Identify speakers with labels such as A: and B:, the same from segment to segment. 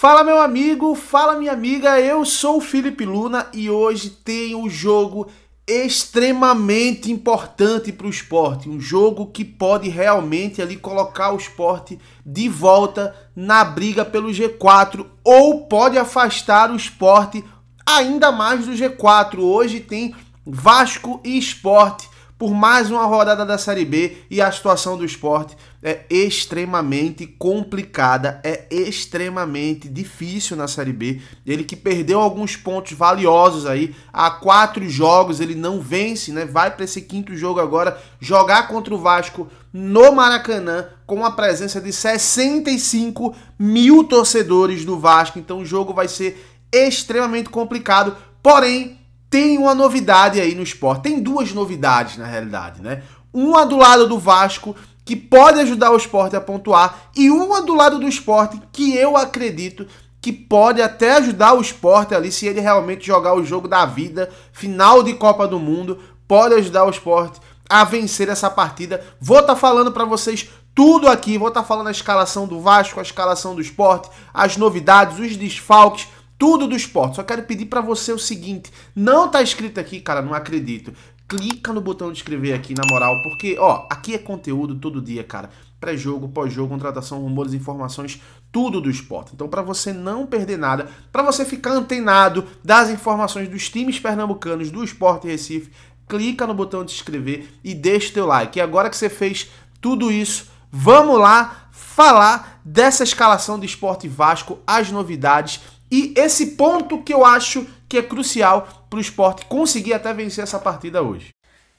A: Fala meu amigo, fala minha amiga, eu sou o Felipe Luna e hoje tem um jogo extremamente importante para o esporte, um jogo que pode realmente ali colocar o esporte de volta na briga pelo G4 ou pode afastar o esporte ainda mais do G4. Hoje tem Vasco e Esporte por mais uma rodada da Série B e a situação do esporte é extremamente complicada, é extremamente difícil na Série B. Ele que perdeu alguns pontos valiosos aí, há quatro jogos ele não vence, né? Vai para esse quinto jogo agora, jogar contra o Vasco no Maracanã, com a presença de 65 mil torcedores do Vasco. Então o jogo vai ser extremamente complicado, porém tem uma novidade aí no esporte. Tem duas novidades na realidade, né? Uma do lado do Vasco que pode ajudar o esporte a pontuar, e uma do lado do esporte que eu acredito que pode até ajudar o esporte ali se ele realmente jogar o jogo da vida, final de Copa do Mundo, pode ajudar o esporte a vencer essa partida. Vou estar tá falando para vocês tudo aqui, vou estar tá falando a escalação do Vasco, a escalação do esporte, as novidades, os desfalques, tudo do esporte. Só quero pedir para você o seguinte: não tá escrito aqui, cara, não acredito, clica no botão de inscrever aqui, na moral, porque, ó, aqui é conteúdo todo dia, cara. Pré-jogo, pós-jogo, contratação, rumores, informações, tudo do esporte. Então, para você não perder nada, para você ficar antenado das informações dos times pernambucanos do Esporte Recife, clica no botão de inscrever e deixa o teu like. E agora que você fez tudo isso, vamos lá falar dessa escalação do Esporte Vasco, as novidades e esse ponto que eu acho que é crucial para o esporte conseguir até vencer essa partida hoje.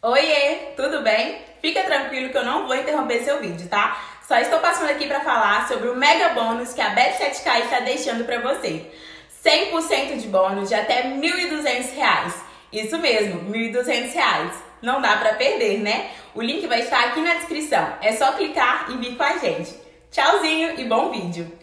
A: Oiê, tudo bem? Fica tranquilo que eu não vou interromper seu vídeo, tá? Só estou passando aqui para falar sobre o mega bônus que a Bet7k está deixando para você. 100% de bônus de até R$ 1.200. Isso mesmo, R$ 1.200. Não dá para perder, né? O link vai estar aqui na descrição. É só clicar e vir com a gente. Tchauzinho e bom vídeo!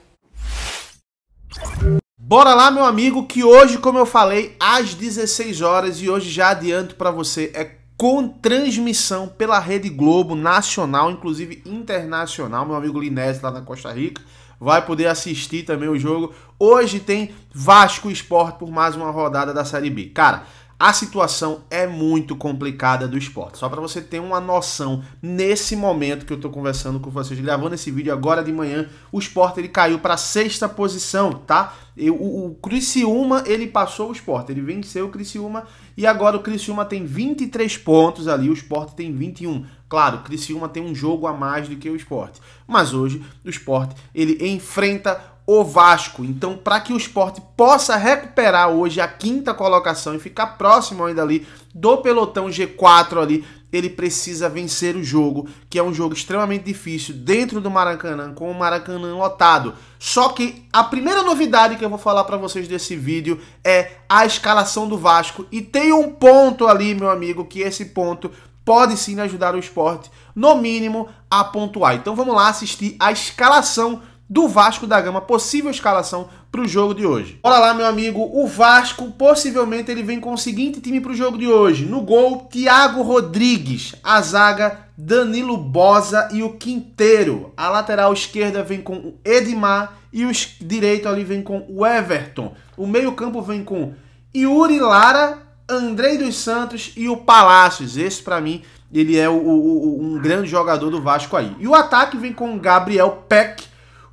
A: Bora lá, meu amigo, que hoje, como eu falei, às 16 horas e hoje já adianto para você, é com transmissão pela Rede Globo nacional, inclusive internacional. Meu amigo Linés lá na Costa Rica vai poder assistir também o jogo. Hoje tem Vasco Esporte por mais uma rodada da Série B. Cara, a situação é muito complicada do esporte. Só para você ter uma noção, nesse momento que eu estou conversando com vocês, gravando esse vídeo agora de manhã, o esporte ele caiu para sexta posição, tá? O, o Criciúma, ele passou o esporte, ele venceu o Criciúma e agora o Criciúma tem 23 pontos ali, o esporte tem 21. Claro, o Criciúma tem um jogo a mais do que o esporte, mas hoje o esporte ele enfrenta o Vasco. Então, para que o esporte possa recuperar hoje a quinta colocação e ficar próximo ainda ali do pelotão G4 ali, ele precisa vencer o jogo, que é um jogo extremamente difícil dentro do Maracanã, com o Maracanã lotado. Só que a primeira novidade que eu vou falar para vocês desse vídeo é a escalação do Vasco e tem um ponto ali, meu amigo, que esse ponto pode sim ajudar o esporte, no mínimo, a pontuar. Então vamos lá assistir a escalação do Vasco da Gama, possível escalação para o jogo de hoje. Bora lá, meu amigo, o Vasco possivelmente ele vem com o seguinte time para o jogo de hoje. No gol, Thiago Rodrigues, a zaga Danilo Bosa e o Quinteiro. A lateral esquerda vem com o Edmar e o direito ali vem com o Everton. O meio-campo vem com Yuri Lara, Andrei dos Santos e o Palácios. Esse para mim ele é o, o, um grande jogador do Vasco aí. E o ataque vem com Gabriel Peck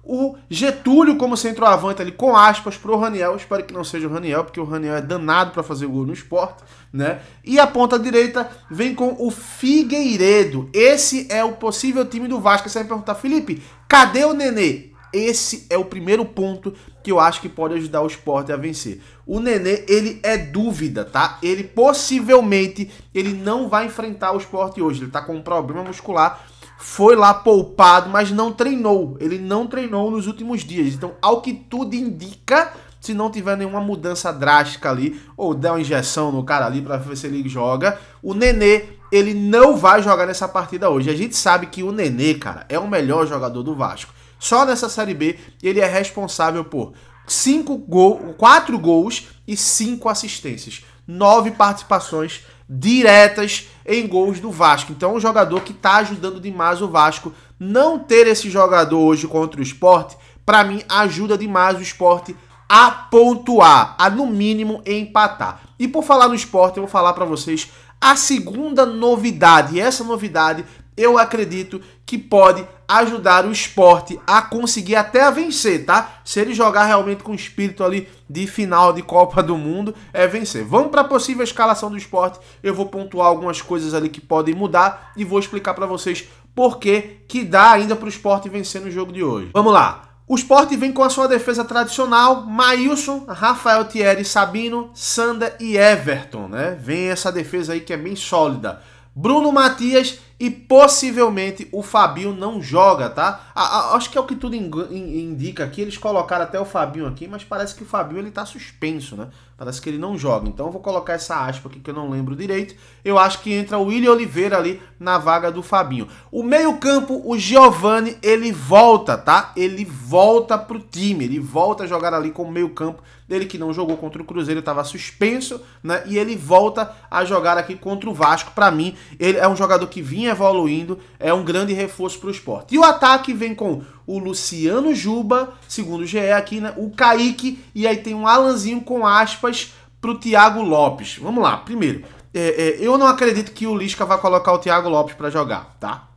A: o Getúlio como centroavante ali, com aspas, para o Raniel. Espero que não seja o Raniel, porque o Raniel é danado para fazer gol no esporte, né? E a ponta direita vem com o Figueiredo. Esse é o possível time do Vasco. Você vai perguntar, Felipe, cadê o Nenê? Esse é o primeiro ponto que eu acho que pode ajudar o esporte a vencer. O Nenê, ele é dúvida, tá? Ele possivelmente, ele não vai enfrentar o esporte hoje. Ele tá com um problema muscular foi lá poupado, mas não treinou. Ele não treinou nos últimos dias. Então, ao que tudo indica, se não tiver nenhuma mudança drástica ali, ou der uma injeção no cara ali para ver se ele joga, o Nenê, ele não vai jogar nessa partida hoje. A gente sabe que o Nenê, cara, é o melhor jogador do Vasco. Só nessa Série B, ele é responsável por cinco gol, quatro gols e cinco assistências. nove participações diretas em gols do Vasco. Então um jogador que está ajudando demais o Vasco. Não ter esse jogador hoje contra o esporte, para mim, ajuda demais o esporte a pontuar, a no mínimo empatar. E por falar no esporte, eu vou falar para vocês a segunda novidade. E essa novidade eu acredito que pode ajudar o esporte a conseguir até a vencer, tá? Se ele jogar realmente com o espírito ali de final de Copa do Mundo, é vencer. Vamos para a possível escalação do esporte. Eu vou pontuar algumas coisas ali que podem mudar e vou explicar para vocês por que que dá ainda para o esporte vencer no jogo de hoje. Vamos lá. O esporte vem com a sua defesa tradicional, Maílson, Rafael Thierry, Sabino, Sander e Everton, né? Vem essa defesa aí que é bem sólida. Bruno Matias e possivelmente o Fabinho não joga, tá? A, a, acho que é o que tudo in, in, indica aqui. Eles colocaram até o Fabinho aqui, mas parece que o Fabinho ele tá suspenso, né? Parece que ele não joga. Então eu vou colocar essa aspa aqui que eu não lembro direito. Eu acho que entra o William Oliveira ali na vaga do Fabinho. O meio-campo, o Giovani, ele volta, tá? Ele volta pro time, ele volta a jogar ali com o meio-campo dele que não jogou contra o Cruzeiro, estava suspenso, né? E ele volta a jogar aqui contra o Vasco. Para mim, ele é um jogador que vinha evoluindo, é um grande reforço pro esporte. E o ataque vem com o Luciano Juba, segundo o GE aqui, né? o Kaique, e aí tem um Alanzinho com aspas para o Thiago Lopes. Vamos lá, primeiro, é, é, eu não acredito que o Lisca vai colocar o Thiago Lopes para jogar, tá?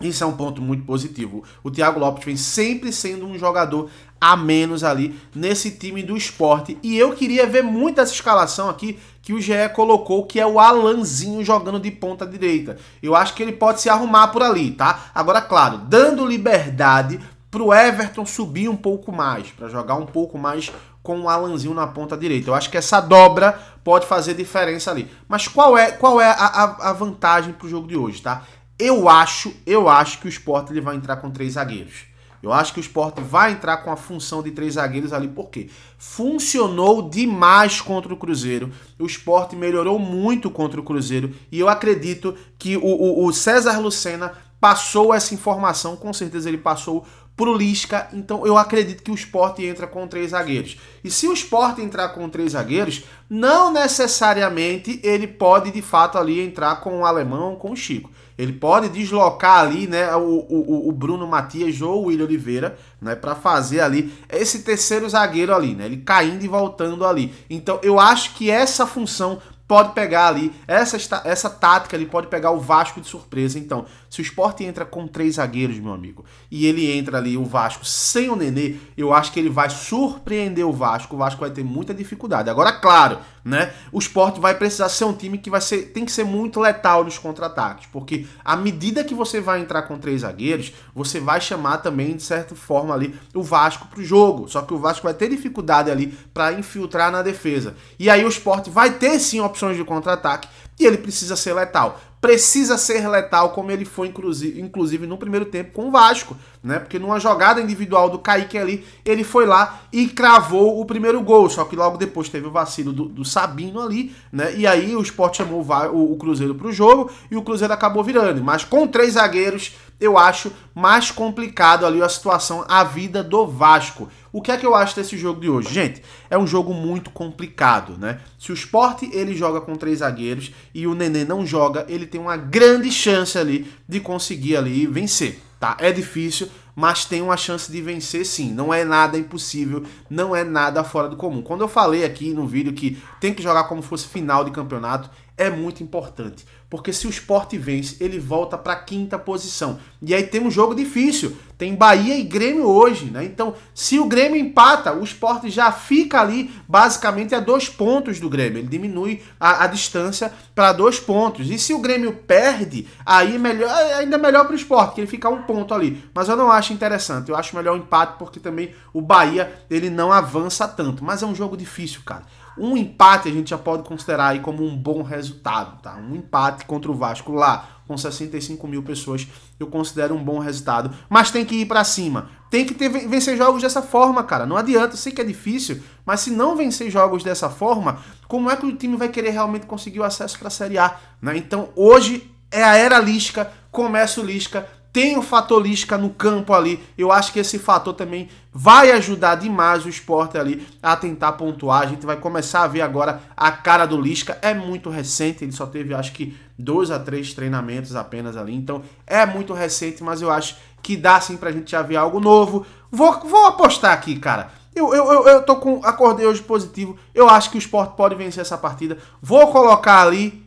A: Isso é um ponto muito positivo. O Thiago Lopes vem sempre sendo um jogador a menos ali nesse time do esporte. E eu queria ver muito essa escalação aqui que o GE colocou, que é o Alanzinho jogando de ponta direita. Eu acho que ele pode se arrumar por ali, tá? Agora, claro, dando liberdade para o Everton subir um pouco mais, para jogar um pouco mais com o Alanzinho na ponta direita. Eu acho que essa dobra pode fazer diferença ali. Mas qual é, qual é a, a, a vantagem para o jogo de hoje, tá? Eu acho, eu acho que o Sport ele vai entrar com três zagueiros. Eu acho que o Sport vai entrar com a função de três zagueiros ali, porque funcionou demais contra o Cruzeiro. O Sport melhorou muito contra o Cruzeiro. E eu acredito que o, o, o César Lucena passou essa informação, com certeza ele passou pro Lisca. Então eu acredito que o Sport entra com três zagueiros. E se o Sport entrar com três zagueiros, não necessariamente ele pode de fato ali entrar com o Alemão com o Chico. Ele pode deslocar ali, né, o, o, o Bruno Matias ou o William Oliveira, né, para fazer ali esse terceiro zagueiro ali, né, ele caindo e voltando ali. Então eu acho que essa função pode pegar ali, essa, essa tática ali pode pegar o Vasco de surpresa. Então, se o esporte entra com três zagueiros, meu amigo, e ele entra ali, o Vasco, sem o Nenê, eu acho que ele vai surpreender o Vasco. O Vasco vai ter muita dificuldade. Agora, claro, né? O Sport vai precisar ser um time que vai ser, tem que ser muito letal nos contra-ataques, porque à medida que você vai entrar com três zagueiros, você vai chamar também de certa forma ali o Vasco para o jogo. Só que o Vasco vai ter dificuldade ali para infiltrar na defesa. E aí o Sport vai ter sim opções de contra-ataque e ele precisa ser letal precisa ser letal, como ele foi, inclusive, no primeiro tempo com o Vasco, né? Porque numa jogada individual do Kaique ali, ele foi lá e cravou o primeiro gol. Só que logo depois teve o vacilo do, do Sabino ali, né? E aí o Sport chamou o, o Cruzeiro para o jogo e o Cruzeiro acabou virando. Mas com três zagueiros, eu acho mais complicado ali a situação, a vida do Vasco. O que é que eu acho desse jogo de hoje? Gente, é um jogo muito complicado, né? Se o Sport ele joga com três zagueiros e o Nenê não joga, ele tem uma grande chance ali de conseguir ali vencer, tá? É difícil, mas tem uma chance de vencer sim. Não é nada impossível, não é nada fora do comum. Quando eu falei aqui no vídeo que tem que jogar como fosse final de campeonato, é muito importante porque se o esporte vence, ele volta para a quinta posição. E aí tem um jogo difícil. Tem Bahia e Grêmio hoje, né? Então, se o Grêmio empata, o esporte já fica ali basicamente a dois pontos do Grêmio. Ele diminui a, a distância para dois pontos. E se o Grêmio perde, aí é melhor, é ainda melhor para o esporte, que ele fica um ponto ali. Mas eu não acho interessante. Eu acho melhor o empate, porque também o Bahia ele não avança tanto. Mas é um jogo difícil, cara. Um empate a gente já pode considerar aí como um bom resultado, tá? Um empate contra o Vasco lá, com 65 mil pessoas, eu considero um bom resultado. Mas tem que ir para cima. Tem que ter, vencer jogos dessa forma, cara. Não adianta, eu sei que é difícil, mas se não vencer jogos dessa forma, como é que o time vai querer realmente conseguir o acesso para a Série A? Né? Então hoje é a era Lisca, começa o Lisca, tem o fator Lisca no campo ali. Eu acho que esse fator também vai ajudar demais o esporte ali a tentar pontuar. A gente vai começar a ver agora a cara do Lisca. É muito recente, ele só teve acho que dois a três treinamentos apenas ali. Então é muito recente, mas eu acho que dá sim pra gente já ver algo novo. Vou, vou apostar aqui, cara. Eu, eu, eu, eu tô com. Acordei hoje positivo. Eu acho que o esporte pode vencer essa partida. Vou colocar ali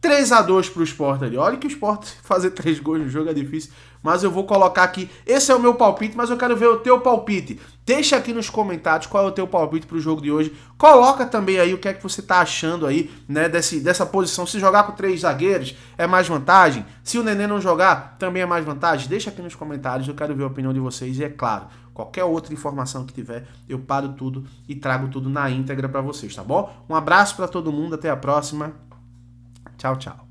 A: 3 a 2 para o Sport ali. Olha que o Sport fazer 3 gols no jogo é difícil, mas eu vou colocar aqui. Esse é o meu palpite, mas eu quero ver o teu palpite. Deixa aqui nos comentários qual é o teu palpite para o jogo de hoje. Coloca também aí o que é que você está achando aí, né, desse, dessa posição. Se jogar com três zagueiros é mais vantagem. Se o Nenê não jogar, também é mais vantagem. Deixa aqui nos comentários, eu quero ver a opinião de vocês e é claro, qualquer outra informação que tiver, eu paro tudo e trago tudo na íntegra para vocês, tá bom? Um abraço para todo mundo, até a próxima. Tchau, tchau.